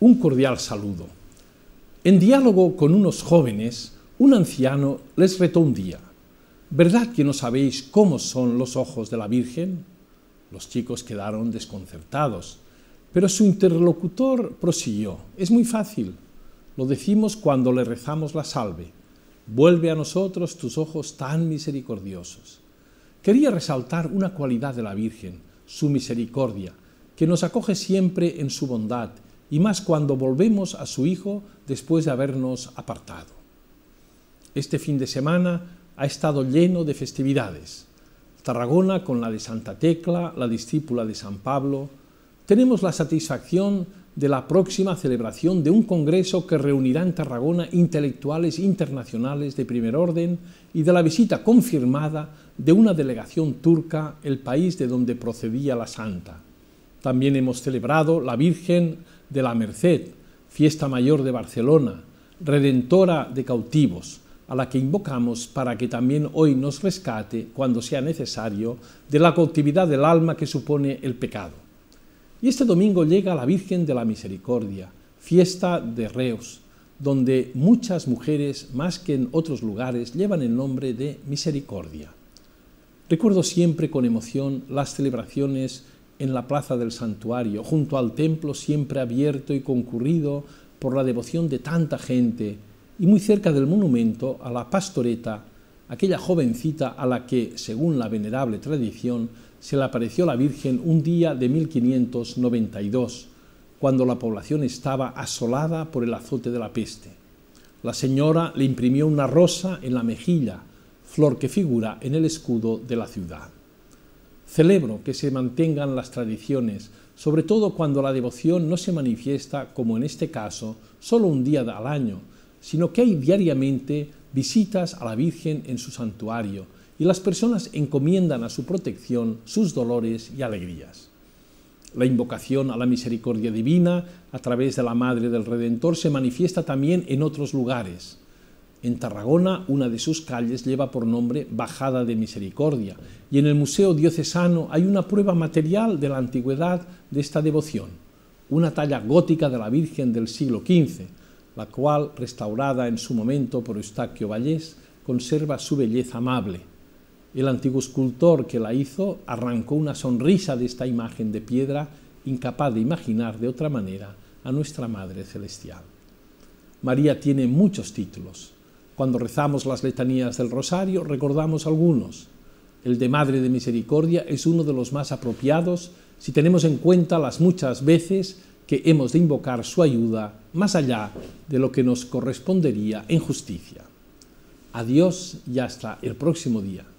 un cordial saludo. En diálogo con unos jóvenes, un anciano les retó un día, ¿verdad que no sabéis cómo son los ojos de la Virgen? Los chicos quedaron desconcertados, pero su interlocutor prosiguió, es muy fácil, lo decimos cuando le rezamos la salve, vuelve a nosotros tus ojos tan misericordiosos. Quería resaltar una cualidad de la Virgen, su misericordia, que nos acoge siempre en su bondad y más cuando volvemos a su Hijo después de habernos apartado. Este fin de semana ha estado lleno de festividades. Tarragona con la de Santa Tecla, la discípula de San Pablo. Tenemos la satisfacción de la próxima celebración de un congreso que reunirá en Tarragona intelectuales internacionales de primer orden y de la visita confirmada de una delegación turca, el país de donde procedía la santa. También hemos celebrado la Virgen de la Merced, fiesta mayor de Barcelona, redentora de cautivos, a la que invocamos para que también hoy nos rescate, cuando sea necesario, de la cautividad del alma que supone el pecado. Y este domingo llega la Virgen de la Misericordia, fiesta de Reus, donde muchas mujeres, más que en otros lugares, llevan el nombre de Misericordia. Recuerdo siempre con emoción las celebraciones en la plaza del santuario, junto al templo siempre abierto y concurrido por la devoción de tanta gente, y muy cerca del monumento a la pastoreta, aquella jovencita a la que, según la venerable tradición, se le apareció la Virgen un día de 1592, cuando la población estaba asolada por el azote de la peste. La señora le imprimió una rosa en la mejilla, flor que figura en el escudo de la ciudad. Celebro que se mantengan las tradiciones, sobre todo cuando la devoción no se manifiesta, como en este caso, solo un día al año, sino que hay diariamente visitas a la Virgen en su santuario y las personas encomiendan a su protección sus dolores y alegrías. La invocación a la misericordia divina a través de la Madre del Redentor se manifiesta también en otros lugares. En Tarragona, una de sus calles lleva por nombre Bajada de Misericordia, y en el Museo Diocesano hay una prueba material de la antigüedad de esta devoción, una talla gótica de la Virgen del siglo XV, la cual, restaurada en su momento por Eustaquio Vallés, conserva su belleza amable. El antiguo escultor que la hizo arrancó una sonrisa de esta imagen de piedra, incapaz de imaginar de otra manera a nuestra Madre Celestial. María tiene muchos títulos, cuando rezamos las letanías del rosario, recordamos algunos. El de Madre de Misericordia es uno de los más apropiados si tenemos en cuenta las muchas veces que hemos de invocar su ayuda más allá de lo que nos correspondería en justicia. Adiós y hasta el próximo día.